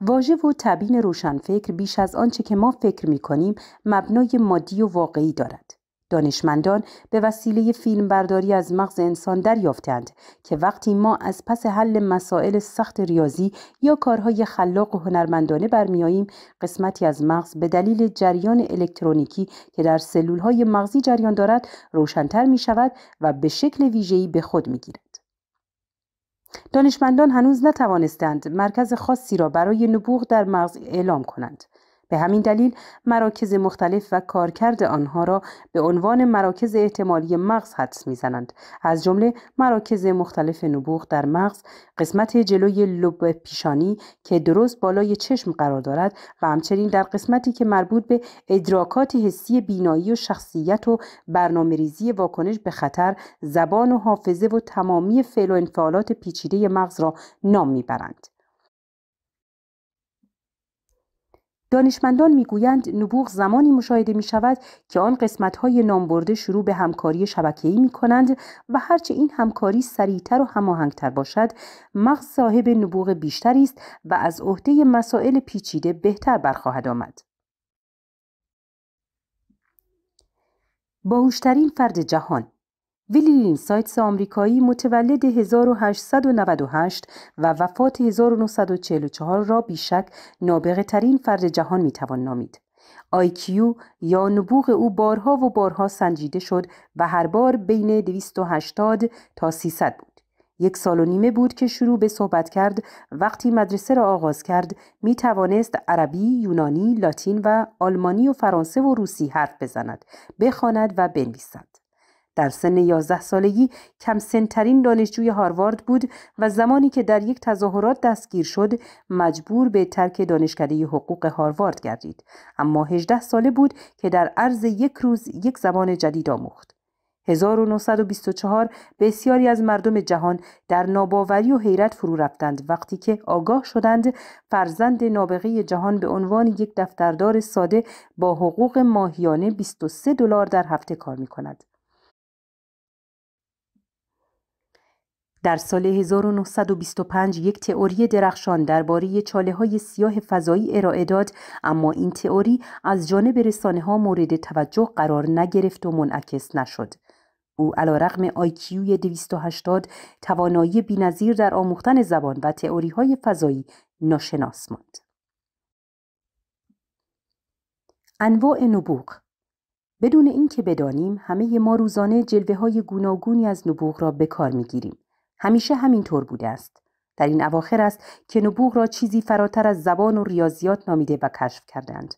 واژه و تبین فکر بیش از آنچه که ما فکر می کنیم مبنای مادی و واقعی دارد دانشمندان به وسیله فیلم برداری از مغز انسان دریافتند که وقتی ما از پس حل مسائل سخت ریاضی یا کارهای خلاق و هنرمندانه برمیآییم قسمتی از مغز به دلیل جریان الکترونیکی که در سلولهای مغزی جریان دارد روشنتر می شود و به شکل ویژه‌ای به خود می گیرد. دانشمندان هنوز نتوانستند مرکز خاصی را برای نبوغ در مغز اعلام کنند. به همین دلیل مراکز مختلف و کارکرد آنها را به عنوان مراکز احتمالی مغز حدس میزنند از جمله مراکز مختلف نبوغ در مغز قسمت جلوی لب پیشانی که درست بالای چشم قرار دارد و همچنین در قسمتی که مربوط به ادراکات حسی بینایی و شخصیت و برنامهریزی واکنش به خطر زبان و حافظه و تمامی فعل و انفعالات پیچیده مغز را نام میبرند دانشمندان میگویند نبوغ زمانی مشاهده می شود که آن قسمت های نامبرده شروع به همکاری شبکه‌ای می کنند و هرچه این همکاری سریعتر و هماهنگتر باشد مغز صاحب نبوغ بیشتری است و از عهده مسائل پیچیده بهتر برخواهد آمد. باهوشترین فرد جهان ویلی سایتس آمریکایی متولد 1898 و وفات 1944 را بیشک نابغه ترین فرد جهان میتوان نامید. آیکیو یا نبوغ او بارها و بارها سنجیده شد و هر بار بین 280 تا 300 بود. یک سال و نیمه بود که شروع به صحبت کرد وقتی مدرسه را آغاز کرد می توانست عربی، یونانی، لاتین و آلمانی و فرانسه و روسی حرف بزند، بخواند و بنویسد. در سن 11 سالگی کم سنترین دانشجوی هاروارد بود و زمانی که در یک تظاهرات دستگیر شد مجبور به ترک دانشکده حقوق هاروارد گردید اما 18 ساله بود که در عرض یک روز یک زبان جدید آموخت 1924 بسیاری از مردم جهان در ناباوری و حیرت فرو رفتند وقتی که آگاه شدند فرزند نابغه جهان به عنوان یک دفتردار ساده با حقوق ماهیانه 23 دلار در هفته کار می کند. در سال 1925 یک تئوری درخشان درباره چاله های سیاه فضایی ارائه داد اما این تئوری از جانب رسانه ها مورد توجه قرار نگرفت و منعکس نشد. او علا رقم آیکیوی 280 توانایی بینظیر در آموختن زبان و تئوری های فضایی ناشناس ماند. انواع نبوغ بدون اینکه بدانیم همه ما روزانه جلوه های گوناگونی از نبوغ را به کار گیریم. همیشه همین طور بوده است در این اواخر است که نبوغ را چیزی فراتر از زبان و ریاضیات نامیده و کشف کردند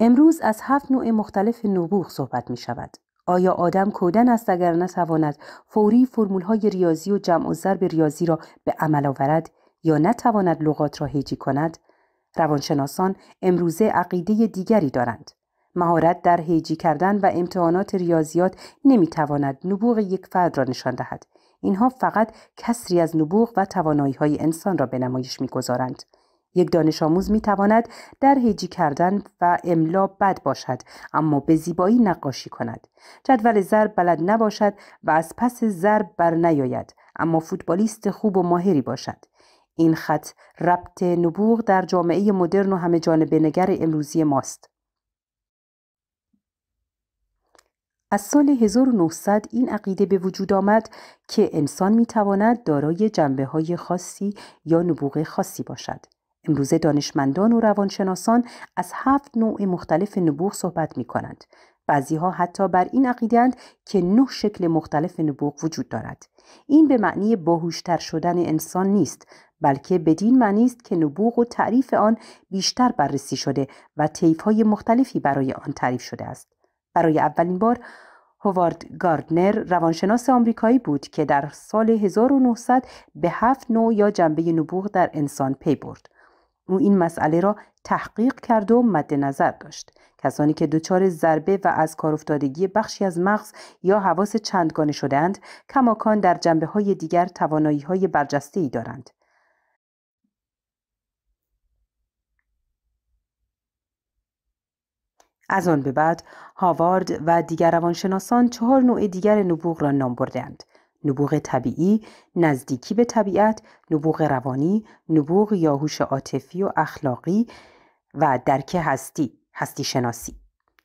امروز از هفت نوع مختلف نبوغ صحبت می شود. آیا آدم کودن است اگر نتواند فوری فرمول های ریاضی و جمع و ضرب ریاضی را به عمل آورد یا نتواند لغات را هجی کند؟ روانشناسان امروزه عقیده دیگری دارند. مهارت در هیجی کردن و امتحانات ریاضیات نمیتواند نبوغ یک فرد را نشان دهد اینها فقط کسری از نبوغ و توانایی های انسان را به نمایش میگذارند یک دانش آموز می تواند در هیجی کردن و املا بد باشد اما به زیبایی نقاشی کند جدول ضرب بلد نباشد و از پس ضرب بر نیاید اما فوتبالیست خوب و ماهری باشد این خط ربط نبوغ در جامعه مدرن و همه جانبه نگر امروزی ماست از سال 1900 این عقیده به وجود آمد که انسان تواند دارای جنبه های خاصی یا نبوغ خاصی باشد. امروزه دانشمندان و روانشناسان از هفت نوع مختلف نبوغ صحبت می کنند. بعضی ها حتی بر این عقیدند که نه شکل مختلف نبوغ وجود دارد. این به معنی باهوشتر شدن انسان نیست بلکه بدین معنی است که نبوغ و تعریف آن بیشتر بررسی شده و های مختلفی برای آن تعریف شده است برای اولین بار هوارد گاردنر روانشناس آمریکایی بود که در سال 1900 به هفت نوع یا جنبه نبوغ در انسان پی برد. او این مسئله را تحقیق کرد و مد نظر داشت. کسانی که دچار ضربه و از کار افتادگی بخشی از مغز یا حواس چندگانه شدند، کماکان در جنبه های دیگر توانایی های برجسته ای دارند. از آن به بعد هاوارد و دیگر روانشناسان چهار نوع دیگر نبوغ را نام بردند. نبوغ طبیعی، نزدیکی به طبیعت، نبوغ روانی، نبوغ یا هوش عاطفی و اخلاقی و درک هستی، هستی شناسی.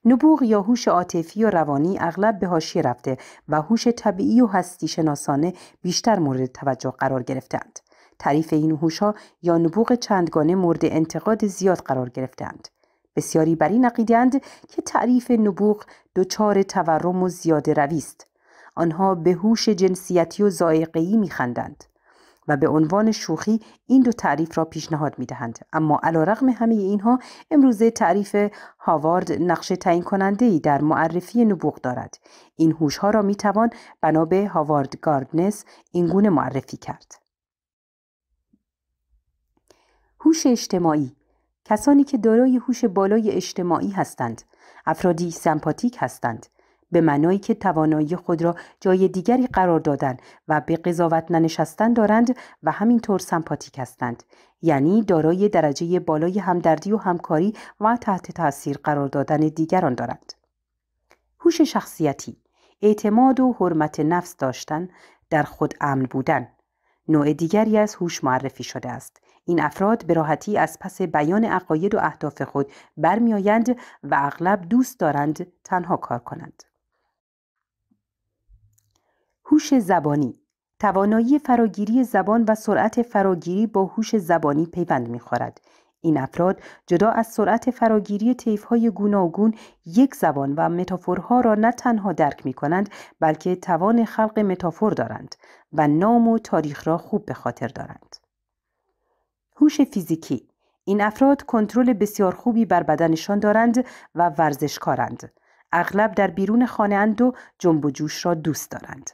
نبوغ یا هوش عاطفی و روانی اغلب به حاشیه رفته و هوش طبیعی و هستی شناسانه بیشتر مورد توجه قرار گرفتند. تعریف این هوشها یا نبوغ چندگانه مورد انتقاد زیاد قرار گرفتند. بسیاری بر این که تعریف نبوغ دچار تورم و زیاده روی است آنها به هوش جنسیتی و زائقه‌ای میخندند و به عنوان شوخی این دو تعریف را پیشنهاد می دهند. اما علا رقم همه اینها امروزه تعریف هاوارد نقش تعیین کننده ای در معرفی نبوغ دارد. این هوشها را می توان بنا به هاوارد گاردنس اینگونه معرفی کرد. هوش اجتماعی کسانی که دارای هوش بالای اجتماعی هستند افرادی سمپاتیک هستند به معنایی که توانایی خود را جای دیگری قرار دادن و به قضاوت ننشستن دارند و همینطور سمپاتیک هستند یعنی دارای درجه بالای همدردی و همکاری و تحت تاثیر قرار دادن دیگران دارند هوش شخصیتی اعتماد و حرمت نفس داشتن در خود امن بودن نوع دیگری از هوش معرفی شده است این افراد به راحتی از پس بیان عقاید و اهداف خود برمیآیند و اغلب دوست دارند تنها کار کنند هوش زبانی توانایی فراگیری زبان و سرعت فراگیری با هوش زبانی پیوند میخورد این افراد جدا از سرعت فراگیری های گوناگون یک زبان و متافورها را نه تنها درک می کنند بلکه توان خلق متافور دارند و نام و تاریخ را خوب به خاطر دارند. هوش فیزیکی این افراد کنترل بسیار خوبی بر بدنشان دارند و ورزشکارند اغلب در بیرون خانه اند و جنب و جوش را دوست دارند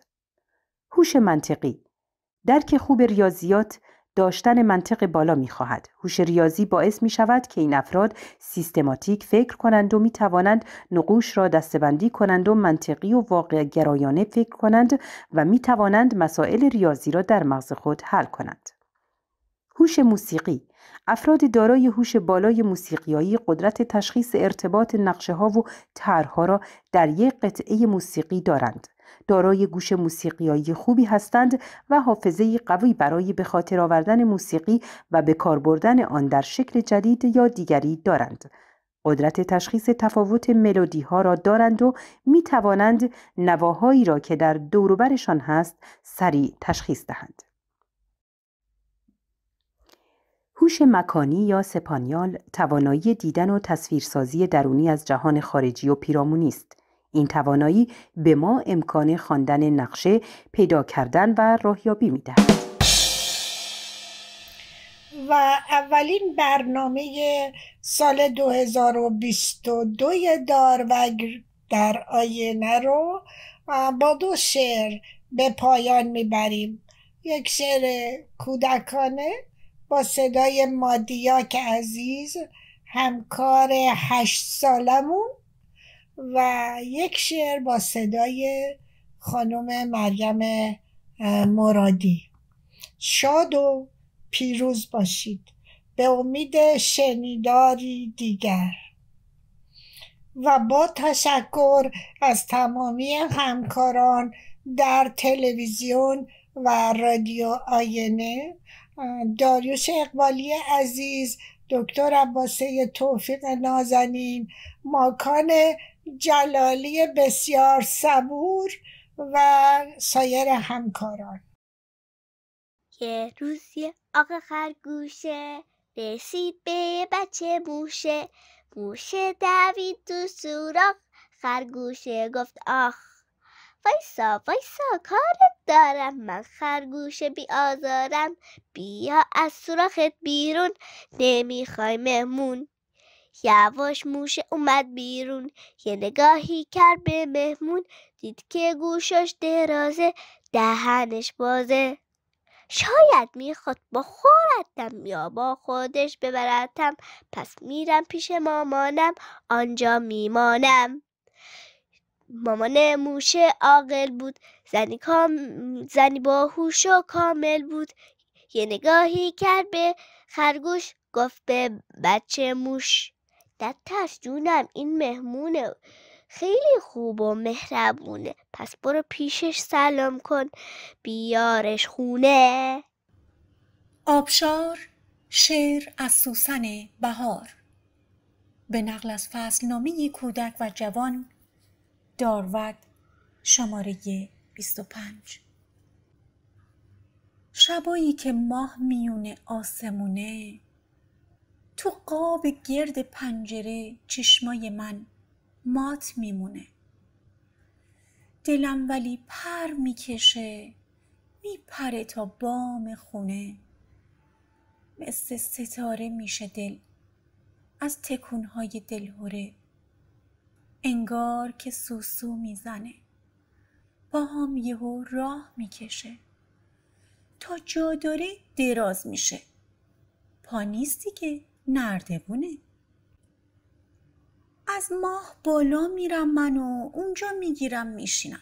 هوش منطقی درک خوب ریاضیات داشتن منطق بالا می خواهد. هوش ریاضی باعث می شود که این افراد سیستماتیک فکر کنند و می توانند نقوش را دستبندی کنند و منطقی و واقع گرایانه فکر کنند و می توانند مسائل ریاضی را در مغز خود حل کنند. هوش موسیقی افراد دارای هوش بالای موسیقیایی قدرت تشخیص ارتباط نقشه ها و طرحها را در یک قطعه موسیقی دارند دارای گوش موسیقیایی خوبی هستند و حافظه قوی برای به خاطر آوردن موسیقی و به کار بردن آن در شکل جدید یا دیگری دارند قدرت تشخیص تفاوت ملودی ها را دارند و می توانند نواهایی را که در دوروبرشان هست سریع تشخیص دهند. هوش مکانی یا سپانیال توانایی دیدن و تصویرسازی درونی از جهان خارجی و پیرامونی است. این توانایی به ما امکان خواندن نقشه، پیدا کردن و راهیابی میدهد. و اولین برنامه سال 2022 وگر در آینه رو با دو شعر به پایان میبریم یک شعر کودکانه با صدای مادیاک عزیز همکار هشت سالمون و یک شعر با صدای خانم مریم مرادی شاد و پیروز باشید به امید شنیداری دیگر و با تشکر از تمامی همکاران در تلویزیون و رادیو آینه داریوش اقبالی عزیز دکتر عباسه توفیق نازنین ماکان جلالی بسیار صبور و سایر همکاران یه روزی آقا خرگوشه رسید به بچه موشه موشه دوید تو سوراخ خرگوشه گفت آخ وایسا وایسا کارت دارم من خرگوش بی آزارم بیا از سوراخت بیرون نمیخوای مهمون یواش موش اومد بیرون یه نگاهی کرد به مهمون دید که گوشش درازه دهنش بازه شاید میخواد با خورتم یا با خودش ببرتم پس میرم پیش مامانم آنجا میمانم مامان موشه عاقل بود زنی, کام... زنی باهوش و کامل بود یه نگاهی کرد به خرگوش گفت به بچه موش در ترس جونم این مهمونه خیلی خوب و مهربونه پس برو پیشش سلام کن بیارش خونه آبشار شعر از سوسن بهار به نقل از فصلنامه کودک و جوان دارود شماره 25 شبایی که ماه میونه آسمونه تو قاب گرد پنجره چشمای من مات میمونه دلم ولی پر میکشه میپره تا بام خونه مثل ستاره میشه دل از تکونهای دلهوره انگار که سوسو میزنه با هم یهو راه میکشه تا جا داره دراز میشه پا نیستی که نردبونه از ماه بالا میرم من و اونجا میگیرم میشینم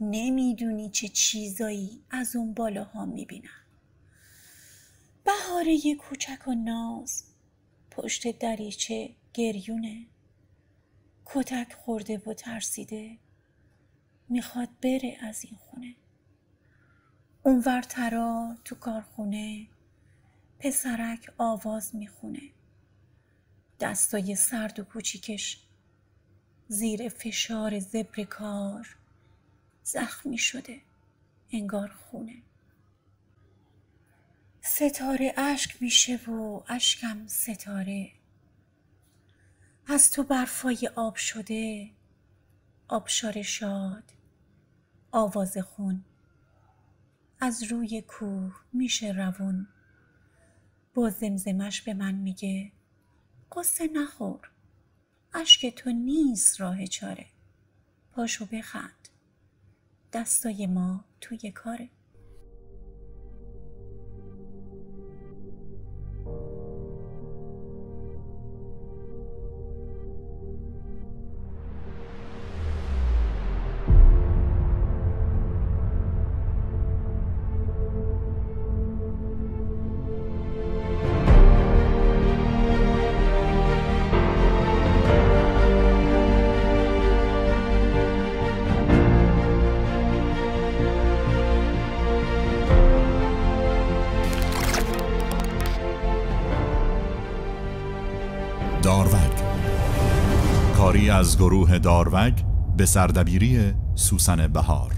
نمیدونی چه چیزایی از اون بالا بالاها میبینم بهاره کوچک و ناز پشت دریچه گریونه کتک خورده و ترسیده میخواد بره از این خونه اونور ترا تو کارخونه پسرک آواز میخونه دستای سرد و کوچیکش زیر فشار زبر کار زخمی شده انگار خونه ستاره اشک میشه و اشکم ستاره از تو برفای آب شده آبشار شاد آواز خون از روی کوه میشه روون با زمزمش به من میگه قصه نخور اشک تو نیست راه چاره پاشو بخند دستای ما توی کاره از گروه داروگ به سردبیری سوسن بهار